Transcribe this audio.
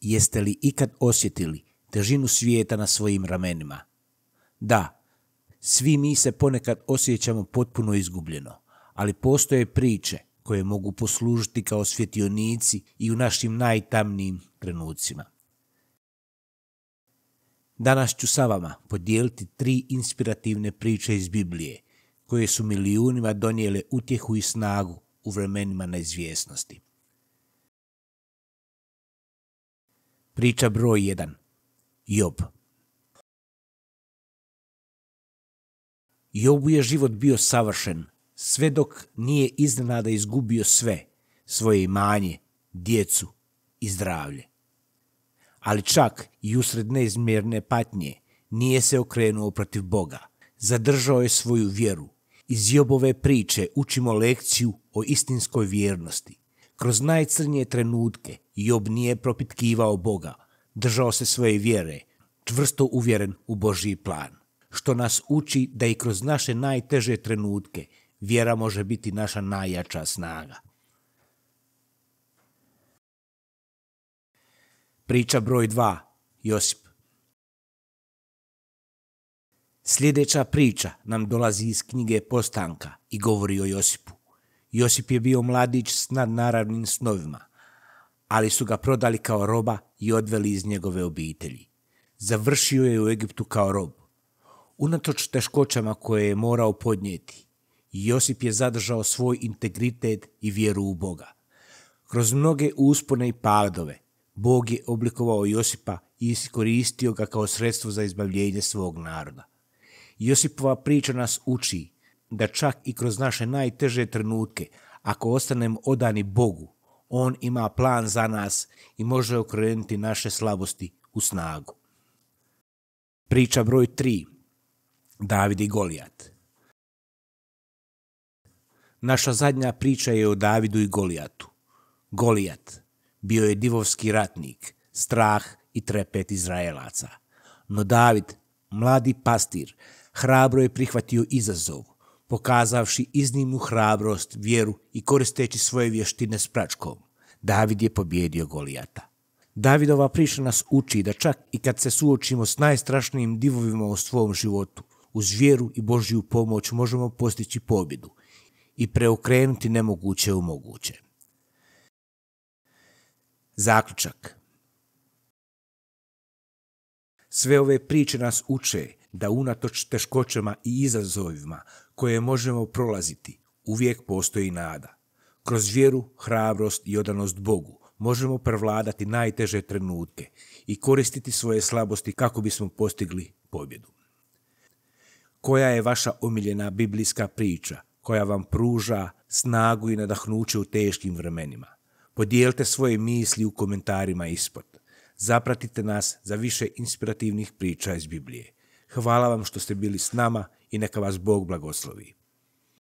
Jeste li ikad osjetili težinu svijeta na svojim ramenima? Da, svi mi se ponekad osjećamo potpuno izgubljeno, ali postoje priče koje mogu poslužiti kao svjetionici i u našim najtamnijim trenucima. Danas ću sa vama podijeliti tri inspirativne priče iz Biblije koje su milijunima donijele utjehu i snagu u vremenima neizvjesnosti. Priča broj 1. Job. Jobu je život bio savršen, sve dok nije iznenada izgubio sve, svoje imanje, djecu i zdravlje. Ali čak i usred neizmjerne patnje nije se okrenuo protiv Boga. Zadržao je svoju vjeru. Iz Jobove priče učimo lekciju o istinskoj vjernosti. Kroz najcrnije trenutke Job nije propitkivao Boga, držao se svoje vjere, čvrsto uvjeren u Božji plan, što nas uči da i kroz naše najteže trenutke vjera može biti naša najjača snaga. Priča broj 2. Josip Sljedeća priča nam dolazi iz knjige Postanka i govori o Josipu. Josip je bio mladić s nadnaravnim snovima, ali su ga prodali kao roba i odveli iz njegove obitelji. Završio je u Egiptu kao rob. Unatoč teškoćama koje je morao podnijeti, Josip je zadržao svoj integritet i vjeru u Boga. Kroz mnoge uspone i padove, Bog je oblikovao Josipa i iskoristio ga kao sredstvo za izbavljenje svog naroda. Josipova priča nas uči da čak i kroz naše najteže trenutke, ako ostanemo odani Bogu, On ima plan za nas i može okrenuti naše slabosti u snagu. Priča broj 3. David i Golijat. Naša zadnja priča je o Davidu i Golijatu. Golijat bio je divovski ratnik, strah i trepet Izraelaca. No David, mladi pastir, hrabro je prihvatio izazov – pokazavši iznimnu hrabrost, vjeru i koristeći svoje vještine s pračkom. David je pobjedio Golijata. Davidova priča nas uči da čak i kad se suočimo s najstrašnijim divovima u svom životu, uz vjeru i Božju pomoć možemo postići pobjedu i preokrenuti nemoguće u moguće. Zaključak. Sve ove priče nas uče da unatoč teškoćama i izazovima koje možemo prolaziti, uvijek postoji nada. Kroz vjeru, hrabrost i odanost Bogu možemo prevladati najteže trenutke i koristiti svoje slabosti kako bismo postigli pobjedu. Koja je vaša omiljena biblijska priča koja vam pruža snagu i nadahnuće u teškim vremenima? Podijelite svoje misli u komentarima ispod. Zapratite nas za više inspirativnih priča iz Biblije. Hvala vam što ste bili s nama i neka vas Bog blagoslovi.